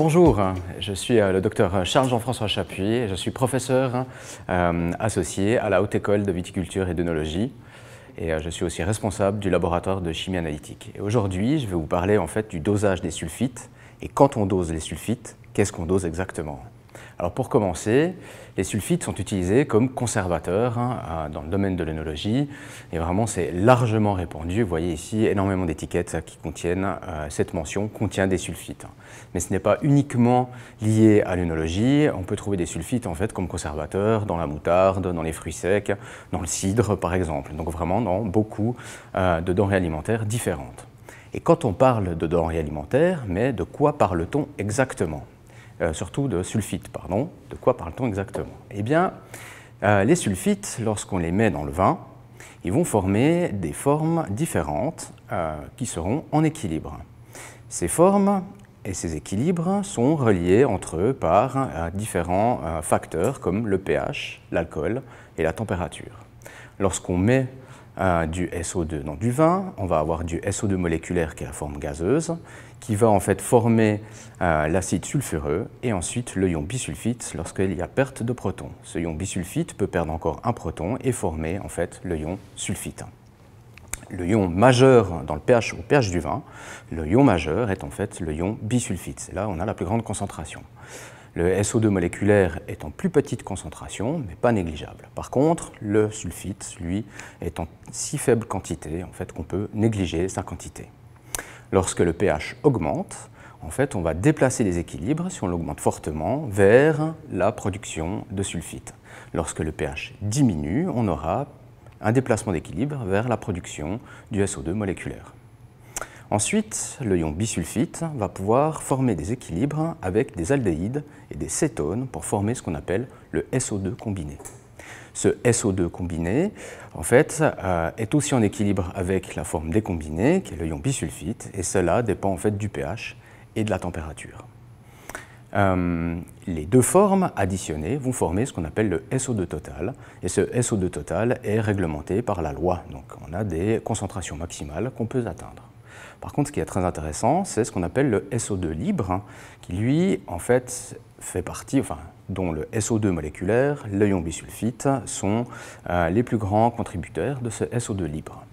Bonjour, je suis euh, le docteur Charles-Jean-François Chapuis je suis professeur euh, associé à la Haute École de Viticulture et d'Œnologie et euh, je suis aussi responsable du laboratoire de chimie analytique. aujourd'hui, je vais vous parler en fait du dosage des sulfites et quand on dose les sulfites, qu'est-ce qu'on dose exactement alors pour commencer, les sulfites sont utilisés comme conservateurs hein, dans le domaine de l'œnologie et vraiment c'est largement répandu. Vous voyez ici énormément d'étiquettes hein, qui contiennent euh, cette mention contient des sulfites. Mais ce n'est pas uniquement lié à l'œnologie, on peut trouver des sulfites en fait comme conservateurs dans la moutarde, dans les fruits secs, dans le cidre par exemple. Donc vraiment dans beaucoup euh, de denrées alimentaires différentes. Et quand on parle de denrées alimentaires, mais de quoi parle-t-on exactement euh, surtout de sulfites, pardon. De quoi parle-t-on exactement Eh bien, euh, les sulfites, lorsqu'on les met dans le vin, ils vont former des formes différentes euh, qui seront en équilibre. Ces formes et ces équilibres sont reliés entre eux par différents facteurs comme le pH, l'alcool et la température. Lorsqu'on met du SO2, dans du vin, on va avoir du SO2 moléculaire qui est la forme gazeuse, qui va en fait former euh, l'acide sulfureux et ensuite le ion bisulfite lorsqu'il y a perte de proton. Ce ion bisulfite peut perdre encore un proton et former en fait le ion sulfite. Le ion majeur dans le pH ou pH du vin, le ion majeur est en fait le ion bisulfite. Là, on a la plus grande concentration. Le SO2 moléculaire est en plus petite concentration, mais pas négligeable. Par contre, le sulfite, lui, est en si faible quantité en fait, qu'on peut négliger sa quantité. Lorsque le pH augmente, en fait, on va déplacer les équilibres, si on l'augmente fortement, vers la production de sulfite. Lorsque le pH diminue, on aura un déplacement d'équilibre vers la production du SO2 moléculaire. Ensuite, le ion bisulfite va pouvoir former des équilibres avec des aldéhydes et des cétones pour former ce qu'on appelle le SO2 combiné. Ce SO2 combiné, en fait, euh, est aussi en équilibre avec la forme décombinée, qui est le ion bisulfite, et cela dépend en fait du pH et de la température. Euh, les deux formes additionnées vont former ce qu'on appelle le SO2 total, et ce SO2 total est réglementé par la loi, donc on a des concentrations maximales qu'on peut atteindre. Par contre, ce qui est très intéressant, c'est ce qu'on appelle le SO2 libre, hein, qui lui, en fait, fait partie, enfin, dont le SO2 moléculaire, l'ion bisulfite, sont euh, les plus grands contributeurs de ce SO2 libre.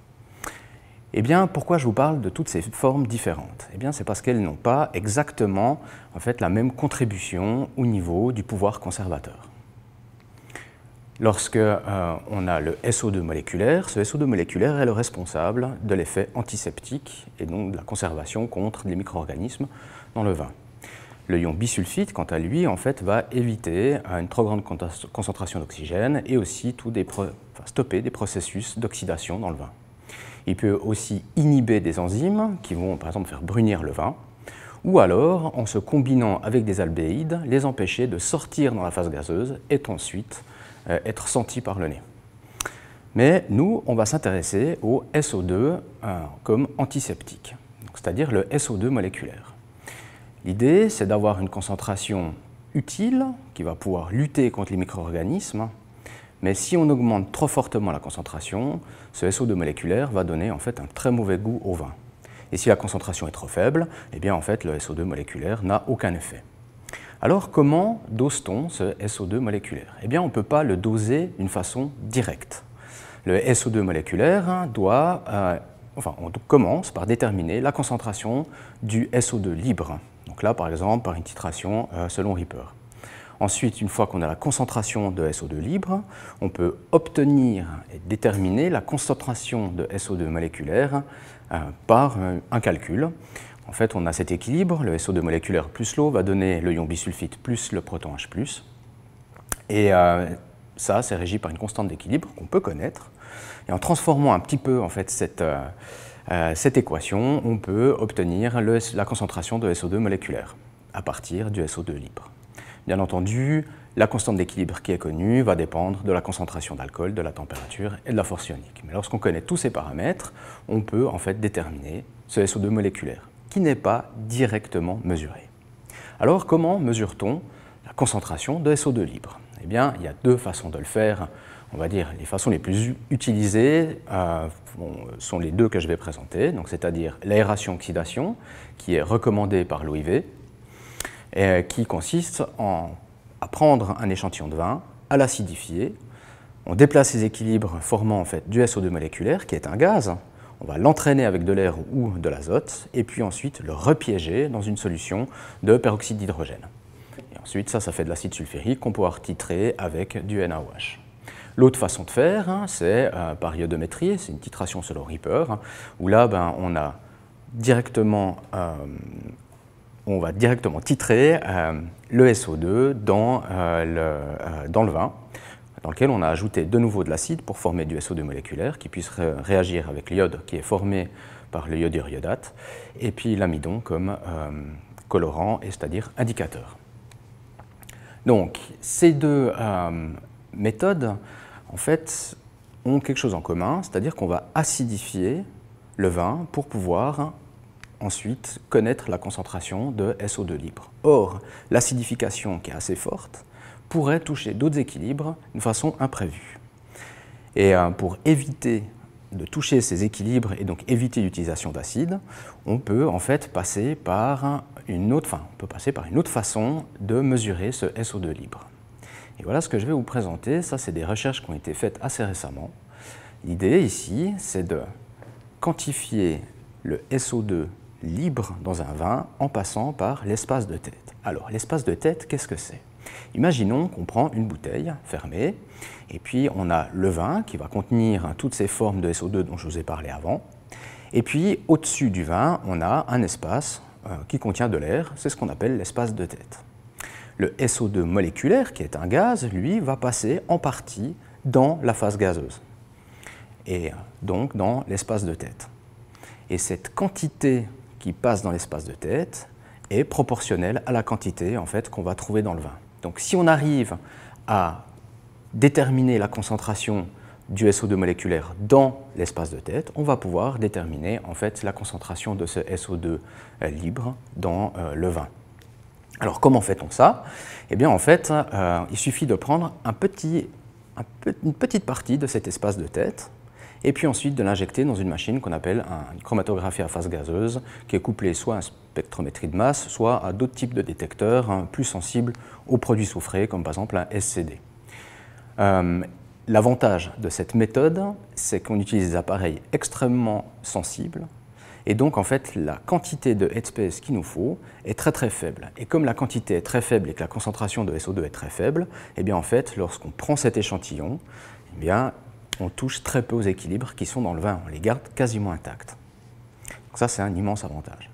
Eh bien, pourquoi je vous parle de toutes ces formes différentes Eh bien, c'est parce qu'elles n'ont pas exactement en fait, la même contribution au niveau du pouvoir conservateur. Lorsque euh, on a le SO2 moléculaire, ce SO2 moléculaire est le responsable de l'effet antiseptique et donc de la conservation contre les micro-organismes dans le vin. Le ion bisulfite, quant à lui, en fait, va éviter euh, une trop grande concentration d'oxygène et aussi tout stopper des processus d'oxydation dans le vin. Il peut aussi inhiber des enzymes qui vont, par exemple, faire brunir le vin, ou alors, en se combinant avec des albéides, les empêcher de sortir dans la phase gazeuse et ensuite euh, être senti par le nez. Mais nous, on va s'intéresser au SO2 euh, comme antiseptique, c'est-à-dire le SO2 moléculaire. L'idée, c'est d'avoir une concentration utile qui va pouvoir lutter contre les micro-organismes, mais si on augmente trop fortement la concentration, ce SO2 moléculaire va donner en fait un très mauvais goût au vin. Et si la concentration est trop faible, eh bien en fait le SO2 moléculaire n'a aucun effet. Alors comment dose-t-on ce SO2 moléculaire Eh bien on ne peut pas le doser d'une façon directe. Le SO2 moléculaire hein, doit, euh, enfin on commence par déterminer la concentration du SO2 libre. Donc là par exemple par une titration euh, selon Ripper. Ensuite, une fois qu'on a la concentration de SO2 libre, on peut obtenir et déterminer la concentration de SO2 moléculaire euh, par un calcul. En fait, on a cet équilibre, le SO2 moléculaire plus l'eau va donner le ion bisulfite plus le proton H+. Et euh, ça, c'est régi par une constante d'équilibre qu'on peut connaître. Et en transformant un petit peu en fait, cette, euh, euh, équation, on peut obtenir la concentration de SO2 moléculaire à partir du SO2 libre. Bien entendu, la constante d'équilibre qui est connue va dépendre de la concentration d'alcool, de la température et de la force ionique. Mais lorsqu'on connaît tous ces paramètres, on peut en fait déterminer ce SO2 moléculaire n'est pas directement mesuré. Alors comment mesure-t-on la concentration de SO2 libre Eh bien, il y a deux façons de le faire. On va dire les façons les plus utilisées euh, sont les deux que je vais présenter, c'est-à-dire l'aération-oxydation, qui est recommandée par l'OIV, et euh, qui consiste en, à prendre un échantillon de vin, à l'acidifier, on déplace les équilibres formant en fait du SO2 moléculaire, qui est un gaz, on va l'entraîner avec de l'air ou de l'azote, et puis ensuite le repiéger dans une solution de peroxyde d'hydrogène. Et ensuite, ça, ça fait de l'acide sulfurique qu'on pourra titrer avec du NaOH. L'autre façon de faire, hein, c'est euh, par iodométrie, c'est une titration selon Reaper, hein, où là, ben, on, a directement, euh, on va directement titrer euh, le SO2 dans le vin dans lequel on a ajouté de nouveau de l'acide pour former du SO2 moléculaire qui puisse réagir avec l'iode qui est formé par le iodure iodate, et puis l'amidon comme euh, colorant, et c'est-à-dire indicateur. Donc, ces deux euh, méthodes, en fait, ont quelque chose en commun, c'est-à-dire qu'on va acidifier le vin pour pouvoir ensuite connaître la concentration de SO2 libre. Or, l'acidification qui est assez forte pourrait toucher d'autres équilibres d'une façon imprévue. Et euh, pour éviter de toucher ces équilibres et donc éviter l'utilisation d'acide, on peut en fait passer par une autre, on peut passer par une autre façon de mesurer ce SO2 libre. Et voilà ce que je vais vous présenter. Ça, c'est des recherches qui ont été faites assez récemment. L'idée ici, c'est de quantifier le SO2 libre dans un vin en passant par l'espace de tête. Alors, l'espace de tête, qu'est-ce que c'est Imaginons qu'on prend une bouteille fermée, et puis on a le vin qui va contenir toutes ces formes de SO2 dont je vous ai parlé avant, et puis au-dessus du vin, on a un espace euh, qui contient de l'air, c'est ce qu'on appelle l'espace de tête. Le SO2 moléculaire, qui est un gaz, lui, va passer en partie dans la phase gazeuse, et donc dans l'espace de tête. Et cette quantité qui passe dans l'espace de tête est proportionnelle à la quantité en fait, qu'on va trouver dans le vin. Donc si on arrive à déterminer la concentration du SO2 moléculaire dans l'espace de tête, on va pouvoir déterminer en fait la concentration de ce SO2 euh, libre dans euh, le vin. Alors comment fait-on ça Eh bien en fait, euh, il suffit de prendre une petite partie de cet espace de tête, et puis ensuite de l'injecter dans une machine qu'on appelle une chromatographie à phase gazeuse, qui est couplée soit à une spectrométrie de masse, soit à d'autres types de détecteurs hein, plus sensibles aux produits soufrés, comme par exemple un SCD. Euh, l'avantage de cette méthode, c'est qu'on utilise des appareils extrêmement sensibles, et donc en fait la quantité de headspace qu'il nous faut est très très faible. Et comme la quantité est très faible et que la concentration de SO2 est très faible, eh bien en fait lorsqu'on prend cet échantillon, eh bien on touche très peu aux équilibres qui sont dans le vin, on les garde quasiment intacts. ça, c'est un immense avantage.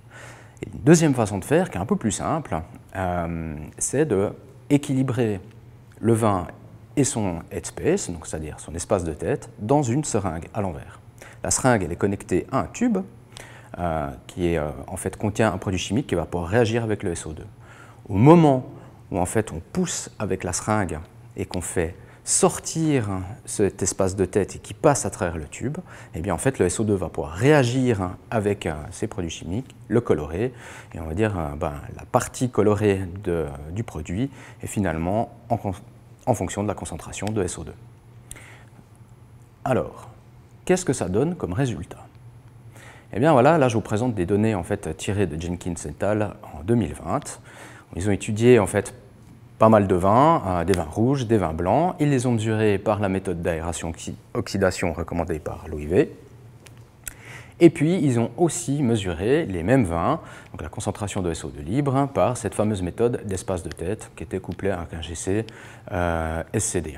une deuxième façon de faire, qui est un peu plus simple, euh, c'est de équilibrer le vin et son headspace, c'est-à-dire son espace de tête, dans une seringue à l'envers. La seringue, elle est connectée à un tube euh, qui est, euh, en fait, contient un produit chimique qui va pouvoir réagir avec le SO2. Au moment où en fait on pousse avec la seringue et qu'on fait sortir cet espace de tête qui passe à travers le tube, et eh bien en fait le SO2 va pouvoir réagir avec euh, ces produits chimiques, le colorer, et on va dire euh, ben, la partie colorée du produit est finalement en, fonction de la concentration de SO2. Alors, qu'est-ce que ça donne comme résultat Eh bien voilà, là je vous présente des données en fait tirées de Jenkins et al. en 2020. Ils ont étudié en fait pas mal de vins, euh, des vins rouges, des vins blancs. Ils les ont mesurés par la méthode d'aération-oxydation recommandée par l'OIV. Et puis, ils ont aussi mesuré les mêmes vins, donc la concentration de SO2 libre, par cette fameuse méthode d'espace de tête qui était couplée à un GC euh, SCD1.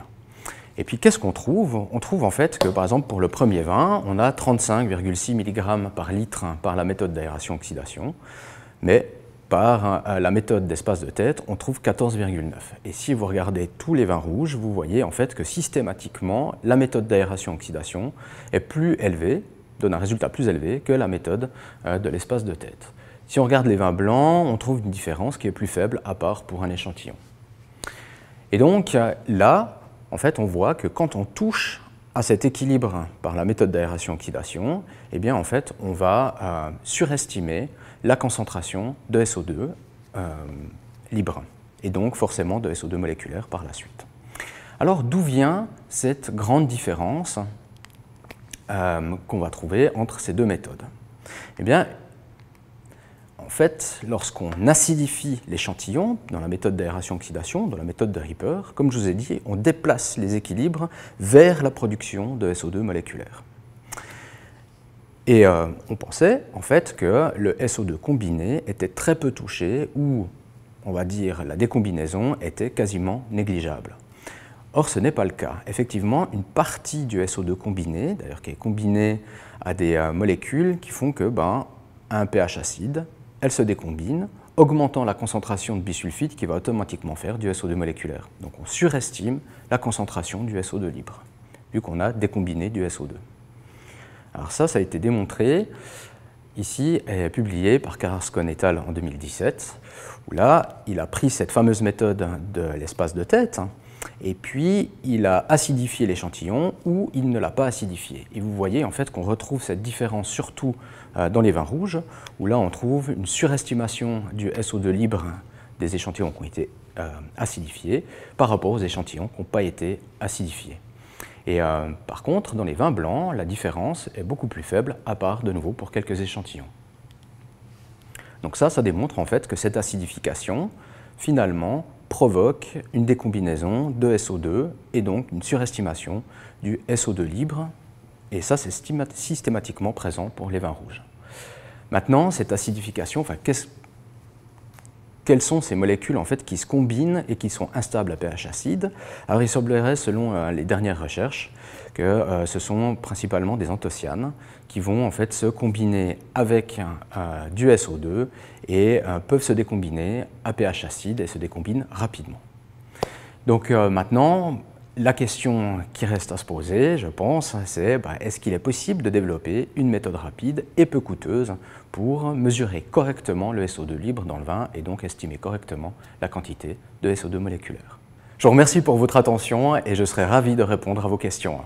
Et puis, qu'est-ce qu'on trouve On trouve en fait que, par exemple, pour le premier vin, on a 35,6 mg par litre par la méthode d'aération-oxydation, mais par hein, la méthode d'espace de tête, on trouve 14,9. Et si vous regardez tous les vins rouges, vous voyez en fait que systématiquement, la méthode d'aération-oxydation est plus élevée, donne un résultat plus élevé que la méthode euh, de l'espace de tête. Si on regarde les vins blancs, on trouve une différence qui est plus faible, à part pour un échantillon. Et donc euh, là, en fait, on voit que quand on touche à cet équilibre par la méthode d'aération-oxydation, eh bien en fait, on va euh, surestimer la concentration de SO2 euh, libre, et donc forcément de SO2 moléculaire par la suite. Alors d'où vient cette grande différence euh, qu'on va trouver entre ces deux méthodes Eh bien, en fait, lorsqu'on acidifie l'échantillon dans la méthode d'aération-oxydation, dans la méthode de Ripper, comme je vous ai dit, on déplace les équilibres vers la production de SO2 moléculaire. Et euh, on pensait en fait que le SO2 combiné était très peu touché ou, on va dire, la décombinaison était quasiment négligeable. Or, ce n'est pas le cas. Effectivement, une partie du SO2 combiné, d'ailleurs qui est combiné à des euh, molécules qui font que, ben, un pH acide, elle se décombine, augmentant la concentration de bisulfite qui va automatiquement faire du SO2 moléculaire. Donc on surestime la concentration du SO2 libre, vu qu'on a décombiné du SO2. Alors ça, ça a été démontré ici, et publié par Carrascon et en 2017, où là, il a pris cette fameuse méthode de l'espace de tête, hein, et puis il a acidifié l'échantillon ou il ne l'a pas acidifié. Et vous voyez en fait qu'on retrouve cette différence surtout euh, dans les vins rouges, où là on trouve une surestimation du SO2 libre des échantillons qui ont été euh, acidifiés par rapport aux échantillons qui n'ont pas été acidifiés. Et euh, par contre, dans les vins blancs, la différence est beaucoup plus faible, à part de nouveau pour quelques échantillons. Donc ça, ça démontre en fait que cette acidification, finalement, provoque une décombinaison de SO2 et donc une surestimation du SO2 libre. Et ça, c'est systématiquement présent pour les vins rouges. Maintenant, cette acidification, enfin, qu'est-ce quelles sont ces molécules en fait qui se combinent et qui sont instables à pH acide. il semblerait, selon euh, les dernières recherches, que euh, ce sont principalement des anthocyanes qui vont en fait se combiner avec euh, du SO2 et peuvent se décombiner à pH acide et se décombinent rapidement. Donc maintenant, la question qui reste à se poser, je pense, c'est ben, est-ce qu'il est possible de développer une méthode rapide et peu coûteuse pour mesurer correctement le SO2 libre dans le vin et donc estimer correctement la quantité de SO2 moléculaire Je vous remercie pour votre attention et je serai ravi de répondre à vos questions.